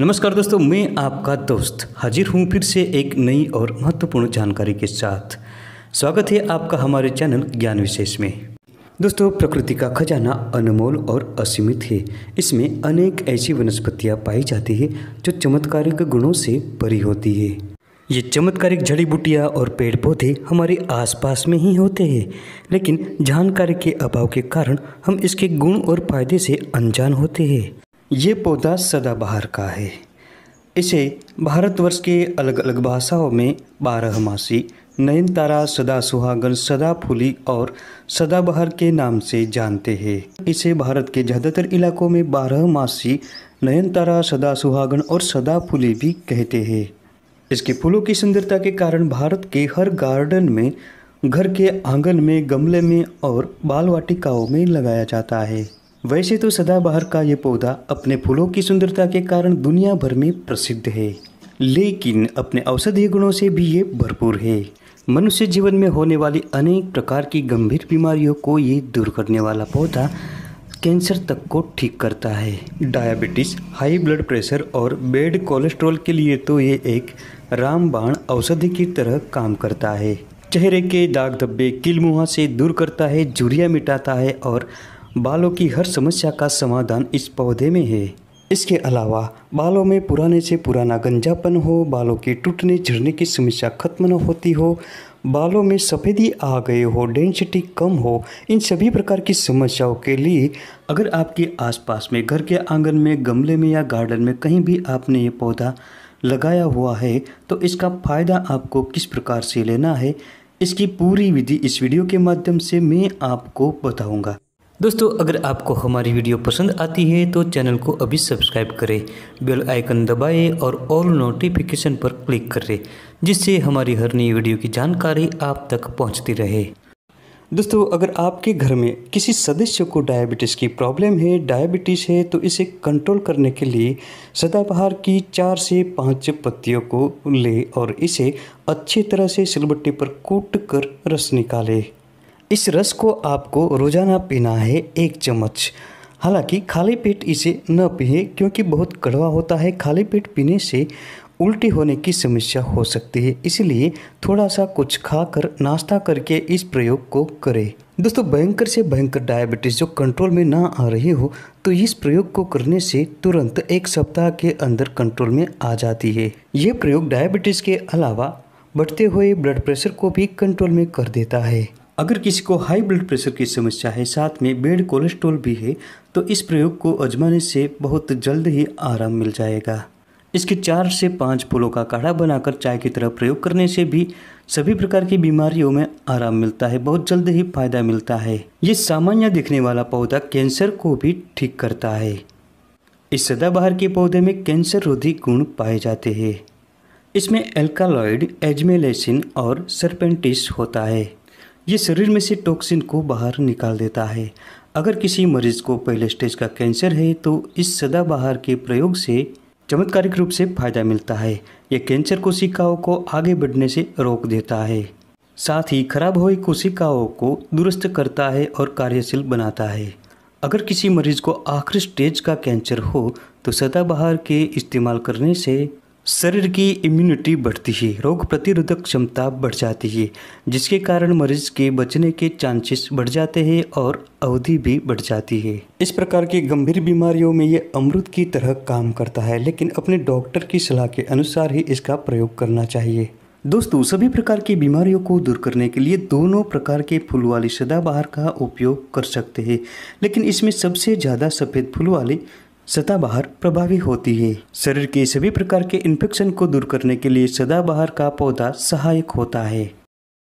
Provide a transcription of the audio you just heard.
नमस्कार दोस्तों मैं आपका दोस्त हाजिर हूँ फिर से एक नई और महत्वपूर्ण जानकारी के साथ स्वागत है आपका हमारे चैनल ज्ञान विशेष में दोस्तों प्रकृति का खजाना अनमोल और असीमित है इसमें अनेक ऐसी वनस्पतियाँ पाई जाती है जो चमत्कारिक गुणों से भरी होती है ये चमत्कारिक जड़ी बूटियाँ और पेड़ पौधे हमारे आसपास में ही होते हैं लेकिन जानकारी के अभाव के कारण हम इसके गुण और फायदे से अनजान होते हैं ये पौधा सदाबहार का है इसे भारतवर्ष के अलग अलग भाषाओं में बारहमासी नयनतारा सदा सुहागन सदा फूली और सदाबहार के नाम से जानते हैं इसे भारत के ज़्यादातर इलाकों में बारहमासी नयनतारा सदा सुहागन और सदा फूली भी कहते हैं इसके फूलों की सुंदरता के कारण भारत के हर गार्डन में घर के आंगन में गमले में और बाल वाटिकाओं में लगाया जाता है वैसे तो सदाबहार का ये पौधा अपने फूलों की सुंदरता के कारण दुनिया भर में प्रसिद्ध है लेकिन अपने औषधीय गुणों से भी ये भरपूर है मनुष्य जीवन में होने वाली अनेक प्रकार की गंभीर बीमारियों को ये दूर करने वाला पौधा कैंसर तक को ठीक करता है डायबिटीज़ हाई ब्लड प्रेशर और बेड कोलेस्ट्रॉल के लिए तो ये एक रामबाण औषधि की तरह काम करता है चेहरे के दाग धब्बे किलमुहा से दूर करता है जुरिया मिटाता है और बालों की हर समस्या का समाधान इस पौधे में है इसके अलावा बालों में पुराने से पुराना गंजापन हो बालों के टूटने झड़ने की समस्या खत्म न होती हो बालों में सफ़ेदी आ गए हो डेंसिटी कम हो इन सभी प्रकार की समस्याओं के लिए अगर आपके आसपास में घर के आंगन में गमले में या गार्डन में कहीं भी आपने ये पौधा लगाया हुआ है तो इसका फ़ायदा आपको किस प्रकार से लेना है इसकी पूरी विधि इस वीडियो के माध्यम से मैं आपको बताऊँगा दोस्तों अगर आपको हमारी वीडियो पसंद आती है तो चैनल को अभी सब्सक्राइब करें बेल आइकन दबाएं और ऑल नोटिफिकेशन पर क्लिक करें जिससे हमारी हर नई वीडियो की जानकारी आप तक पहुंचती रहे दोस्तों अगर आपके घर में किसी सदस्य को डायबिटीज़ की प्रॉब्लम है डायबिटीज़ है तो इसे कंट्रोल करने के लिए सदाबहार की चार से पाँच पत्तियों को ले और इसे अच्छी तरह से सिलबट्टे पर कूट कर रस निकालें इस रस को आपको रोजाना पीना है एक चम्मच हालांकि खाली पेट इसे न पिए क्योंकि बहुत कड़वा होता है खाली पेट पीने से उल्टी होने की समस्या हो सकती है इसलिए थोड़ा सा कुछ खाकर नाश्ता करके इस प्रयोग को करें दोस्तों भयंकर से भयंकर डायबिटीज़ जो कंट्रोल में ना आ रही हो तो इस प्रयोग को करने से तुरंत एक सप्ताह के अंदर कंट्रोल में आ जाती है यह प्रयोग डायबिटीज़ के अलावा बढ़ते हुए ब्लड प्रेशर को भी कंट्रोल में कर देता है अगर किसी को हाई ब्लड प्रेशर की समस्या है साथ में बेड कोलेस्ट्रॉल भी है तो इस प्रयोग को अजमाने से बहुत जल्द ही आराम मिल जाएगा इसके चार से पाँच फूलों का काढ़ा बनाकर चाय की तरह प्रयोग करने से भी सभी प्रकार की बीमारियों में आराम मिलता है बहुत जल्द ही फायदा मिलता है ये सामान्य दिखने वाला पौधा कैंसर को भी ठीक करता है इस सदाबहार के पौधे में कैंसर रोधी गुण पाए जाते हैं इसमें एल्कालॉइड एजमेलेसिन और सरपेंटिस होता है ये शरीर में से टॉक्सिन को बाहर निकाल देता है अगर किसी मरीज को पहले स्टेज का कैंसर है तो इस सदाबहार के प्रयोग से चमत्कारिक रूप से फायदा मिलता है यह कैंसर कोशिकाओं को आगे बढ़ने से रोक देता है साथ ही खराब हुई कोशिकाओं को दुरुस्त करता है और कार्यशील बनाता है अगर किसी मरीज को आखिरी स्टेज का कैंसर हो तो सदाबहार के इस्तेमाल करने से शरीर की इम्यूनिटी बढ़ती है रोग प्रतिरोधक क्षमता बढ़ जाती है जिसके कारण मरीज के बचने के चांसेस बढ़ जाते हैं और अवधि भी बढ़ जाती है इस प्रकार की गंभीर बीमारियों में ये अमृत की तरह काम करता है लेकिन अपने डॉक्टर की सलाह के अनुसार ही इसका प्रयोग करना चाहिए दोस्तों सभी प्रकार की बीमारियों को दूर करने के लिए दोनों प्रकार के फूल वाले सदाबहार का उपयोग कर सकते हैं लेकिन इसमें सबसे ज़्यादा सफ़ेद फूल वाले सदाबहार प्रभावी होती है शरीर के सभी प्रकार के इन्फेक्शन को दूर करने के लिए सदाबहार का पौधा सहायक होता है